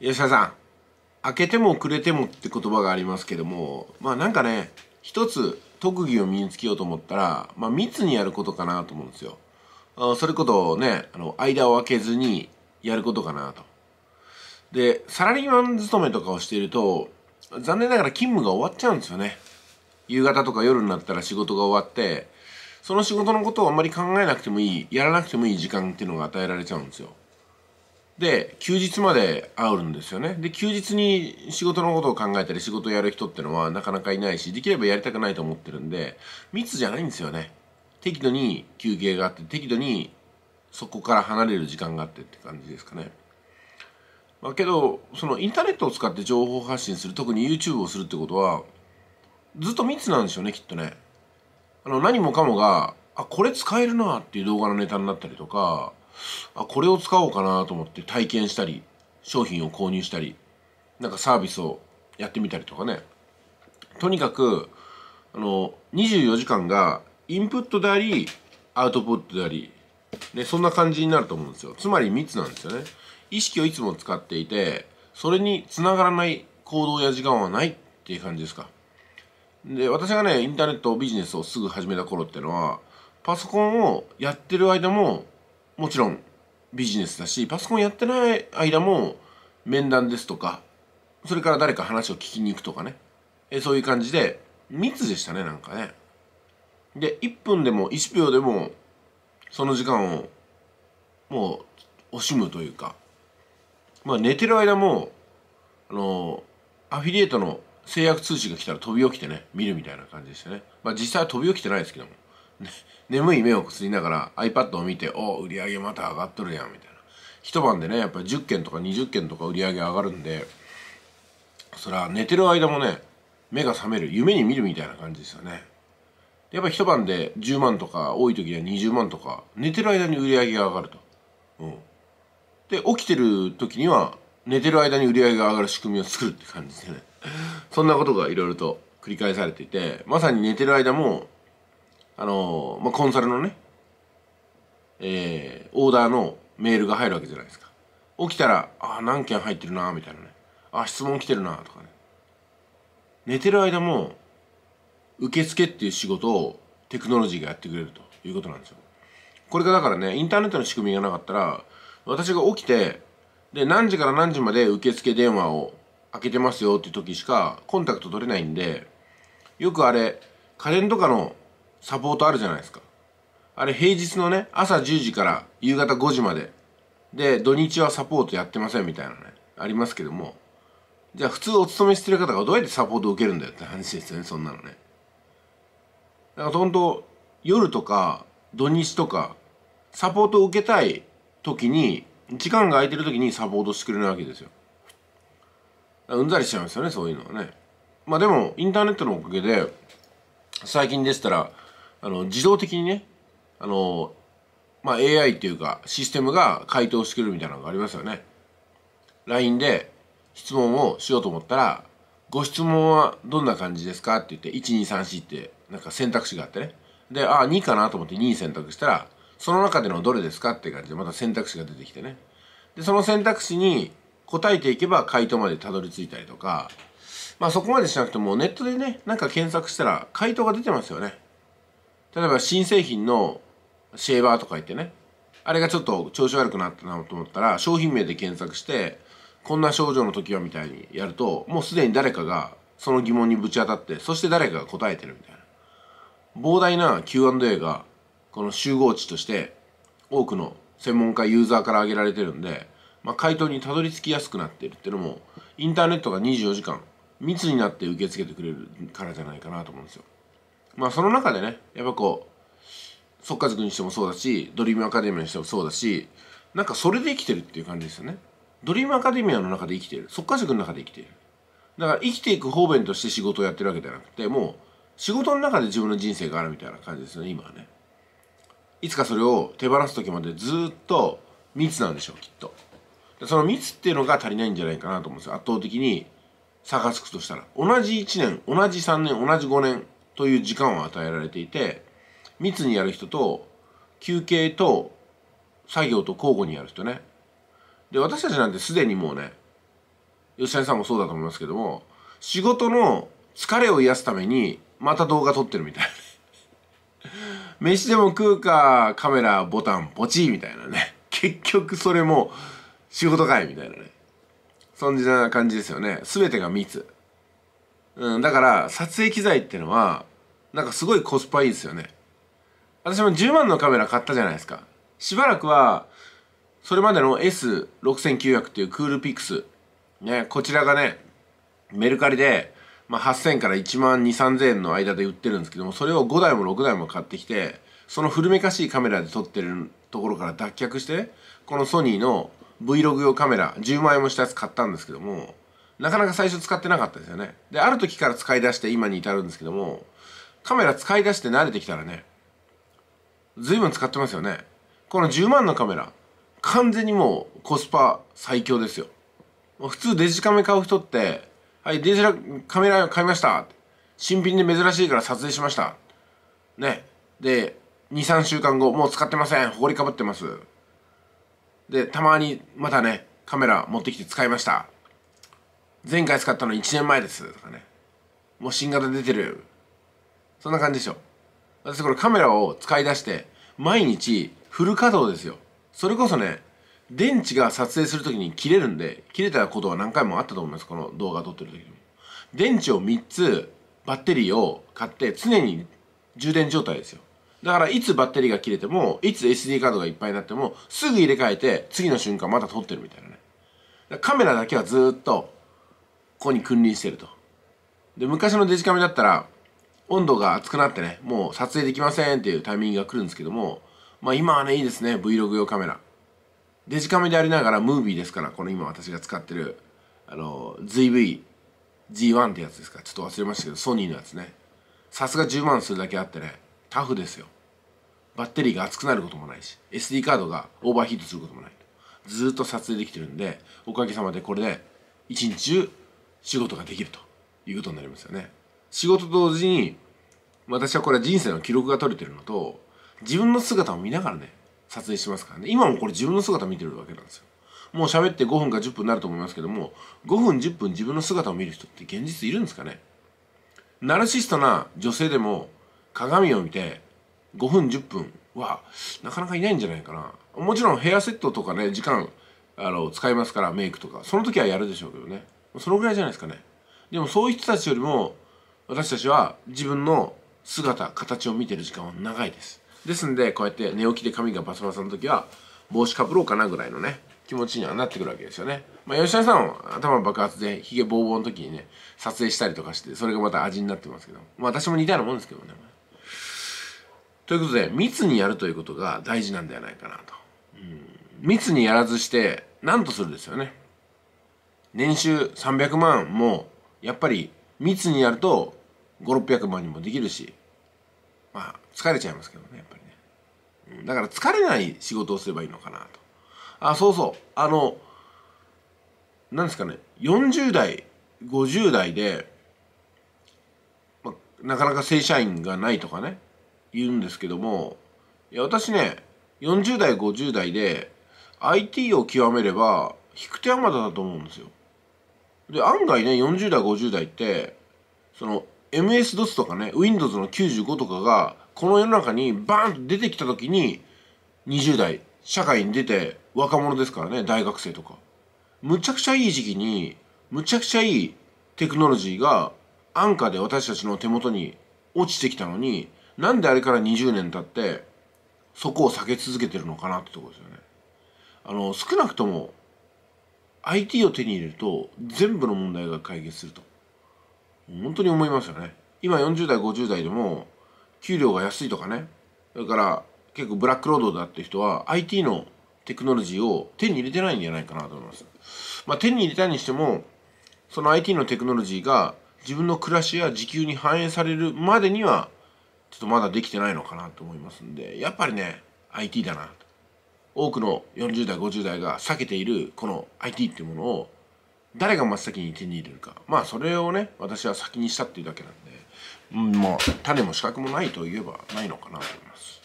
吉田さん開けてもくれてもって言葉がありますけどもまあなんかね一つ特技を身につけようと思ったら、まあ、密にやることかなと思うんですよあそれこそねあの間を空けずにやることかなとでサラリーマン勤めとかをしていると残念ながら勤務が終わっちゃうんですよね夕方とか夜になったら仕事が終わってその仕事のことをあんまり考えなくてもいいやらなくてもいい時間っていうのが与えられちゃうんですよで休日まで会うんですよねで休日に仕事のことを考えたり仕事をやる人ってのはなかなかいないしできればやりたくないと思ってるんで密じゃないんですよね適度に休憩があって適度にそこから離れる時間があってって感じですかね、まあ、けどそのインターネットを使って情報発信する特に YouTube をするってことはずっと密なんでしょうねきっとねあの何もかもがあこれ使えるなっていう動画のネタになったりとかあこれを使おうかなと思って体験したり商品を購入したりなんかサービスをやってみたりとかねとにかくあの24時間がインプットでありアウトプットであり、ね、そんな感じになると思うんですよつまり密なんですよね意識をいつも使っていてそれにつながらない行動や時間はないっていう感じですかで私がねインターネットビジネスをすぐ始めた頃っていうのはパソコンをやってる間ももちろんビジネスだしパソコンやってない間も面談ですとかそれから誰か話を聞きに行くとかねえそういう感じで密でしたねなんかねで1分でも1秒でもその時間をもう惜しむというかまあ寝てる間もあのアフィリエイトの制約通知が来たら飛び起きてね見るみたいな感じでしたねまあ実際は飛び起きてないですけども眠い目をくすりながら iPad を見て「お売り上げまた上がっとるやん」みたいな一晩でねやっぱり10件とか20件とか売り上げ上がるんでそりゃ寝てる間もね目が覚める夢に見るみたいな感じですよねやっぱ一晩で10万とか多い時には20万とか寝てる間に売り上げが上がると、うん、で起きてる時には寝てる間に売り上げが上がる仕組みを作るって感じでねそんなことがいろいろと繰り返されていてまさに寝てる間もあのまあ、コンサルのね、えー、オーダーのメールが入るわけじゃないですか。起きたら、ああ、何件入ってるな、みたいなね。ああ、質問来てるな、とかね。寝てる間も、受付っていう仕事をテクノロジーがやってくれるということなんですよ。これがだからね、インターネットの仕組みがなかったら、私が起きて、で、何時から何時まで受付電話を開けてますよっていう時しかコンタクト取れないんで、よくあれ、家電とかのサポートあるじゃないですかあれ平日のね朝10時から夕方5時までで土日はサポートやってませんみたいなねありますけどもじゃあ普通お勤めしてる方がどうやってサポートを受けるんだよって話ですよねそんなのねだから本当夜とか土日とかサポートを受けたい時に時間が空いてる時にサポートしてくれないわけですようんざりしちゃいますよねそういうのはねまあでもインターネットのおかげで最近でしたらあの自動的にねあの、まあ、AI っていうかシステムが回答してくるみたいなのがありますよね。LINE で質問をしようと思ったら「ご質問はどんな感じですか?」って言って1234ってなんか選択肢があってねでああ2かなと思って2選択したらその中でのどれですかって感じでまた選択肢が出てきてねでその選択肢に答えていけば回答までたどり着いたりとかまあそこまでしなくてもネットでねなんか検索したら回答が出てますよね。例えば新製品のシェーバーとか言ってねあれがちょっと調子悪くなったなと思ったら商品名で検索してこんな症状の時はみたいにやるともうすでに誰かがその疑問にぶち当たってそして誰かが答えてるみたいな膨大な Q&A がこの集合値として多くの専門家ユーザーから挙げられてるんで、まあ、回答にたどり着きやすくなってるっていうのもインターネットが24時間密になって受け付けてくれるからじゃないかなと思うんですよ。まあその中でねやっぱこう速化塾にしてもそうだしドリームアカデミアにしてもそうだしなんかそれで生きてるっていう感じですよねドリームアカデミアの中で生きてる速化塾の中で生きているだから生きていく方便として仕事をやってるわけじゃなくてもう仕事の中で自分の人生があるみたいな感じですね今はねいつかそれを手放す時までずっと密なんでしょうきっとその密っていうのが足りないんじゃないかなと思うんですよ圧倒的に差がつくとしたら同じ1年同じ3年同じ5年という時間を与えられていて密にやる人と休憩と作業と交互にやる人ねで私たちなんてすでにもうね吉谷さんもそうだと思いますけども仕事の疲れを癒すためにまた動画撮ってるみたいな飯でも食うかカメラボタンポチみたいなね結局それも仕事かいみたいなねそんな感じですよね全てが密うん、だから撮影機材っていうのはなんかすごいコスパいいですよね私も10万のカメラ買ったじゃないですかしばらくはそれまでの S6900 っていうクールピックスねこちらがねメルカリで、まあ、8000から1万2 3 0 0 0円の間で売ってるんですけどもそれを5台も6台も買ってきてその古めかしいカメラで撮ってるところから脱却してこのソニーの Vlog 用カメラ10万円もしたやつ買ったんですけどもなかなか最初使ってなかったですよねである時から使い出して今に至るんですけどもカメラ使い出して慣れてきたらね随分使ってますよねこの10万のカメラ完全にもうコスパ最強ですよ普通デジカメ買う人ってはいデジカメラ買いました新品で珍しいから撮影しましたねで23週間後もう使ってません埃かぶってますでたまにまたねカメラ持ってきて使いました前回使ったの1年前ですとかねもう新型出てるそんな感じでしょ私これカメラを使い出して毎日フル稼働ですよそれこそね電池が撮影するときに切れるんで切れたことは何回もあったと思いますこの動画撮ってる時にも電池を3つバッテリーを買って常に充電状態ですよだからいつバッテリーが切れてもいつ SD カードがいっぱいになってもすぐ入れ替えて次の瞬間また撮ってるみたいなねカメラだけはずっとここに君臨してるとで昔のデジカメだったら温度が熱くなってねもう撮影できませんっていうタイミングが来るんですけどもまあ今はねいいですね Vlog 用カメラデジカメでありながらムービーですからこの今私が使ってるあの ZVG1 ってやつですかちょっと忘れましたけどソニーのやつねさすが10万するだけあってねタフですよバッテリーが熱くなることもないし SD カードがオーバーヒートすることもないずっと撮影できてるんでおかげさまでこれで一日中仕事ができるということになりますよね。仕事と同時に私はこれ人生の記録が取れてるのと自分の姿を見ながらね撮影してますからね今もこれ自分の姿見てるわけなんですよ。もう喋って5分か10分になると思いますけども5分10分自分の姿を見る人って現実いるんですかねナルシストな女性でも鏡を見て5分10分はなかなかいないんじゃないかなもちろんヘアセットとかね時間あの使いますからメイクとかその時はやるでしょうけどねそのぐらいじゃないですかねでもそういう人たちよりも私たちは自分の姿形を見てる時間は長いですですんでこうやって寝起きで髪がバサバサの時は帽子かぶろうかなぐらいのね気持ちにはなってくるわけですよね。まあ、吉田さんは頭爆発でヒゲボーボーの時にね、撮影したりとかして、それがまた味になってますけど。まあ、私も似たようなもんですけどね。ということで、密にやるということが大事なんではないかなと。うん、密にやらずして、なんとするですよね。年収300万もやっぱり密にやると5600万にもできるしまあ疲れちゃいますけどねやっぱりねだから疲れない仕事をすればいいのかなとあそうそうあの何ですかね40代50代で、まなかなか正社員がないとかね言うんですけどもいや私ね40代50代で IT を極めれば引く手あまただと思うんですよで案外ね40代50代ってその MS-DOS とかね Windows の95とかがこの世の中にバーンと出てきた時に20代社会に出て若者ですからね大学生とかむちゃくちゃいい時期にむちゃくちゃいいテクノロジーが安価で私たちの手元に落ちてきたのになんであれから20年経ってそこを避け続けてるのかなってとこですよね。あの少なくとも IT を手に入れると全部の問題が解決すると本当に思いますよね今40代50代でも給料が安いとかねそれから結構ブラックロードだって人は IT のテクノロジーを手に入れてないんじゃないかなと思います。まあ、手に入れたにしてもその IT のテクノロジーが自分の暮らしや時給に反映されるまでにはちょっとまだできてないのかなと思いますんでやっぱりね IT だなと。多くの40代50代が避けているこの IT っていうものを誰が真っ先に手に入れるかまあそれをね私は先にしたっていうだけなんで、うん、まあ種も資格もないといえばないのかなと思います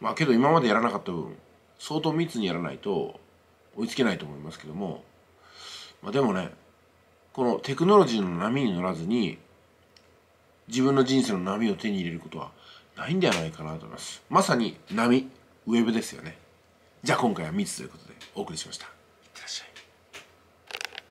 まあけど今までやらなかった分相当密にやらないと追いつけないと思いますけども、まあ、でもねこのテクノロジーの波に乗らずに自分の人生の波を手に入れることはないんではないかなと思いますまさに波ウェブですよねじゃあ今回は3つということでお送りしましたいってらっしゃい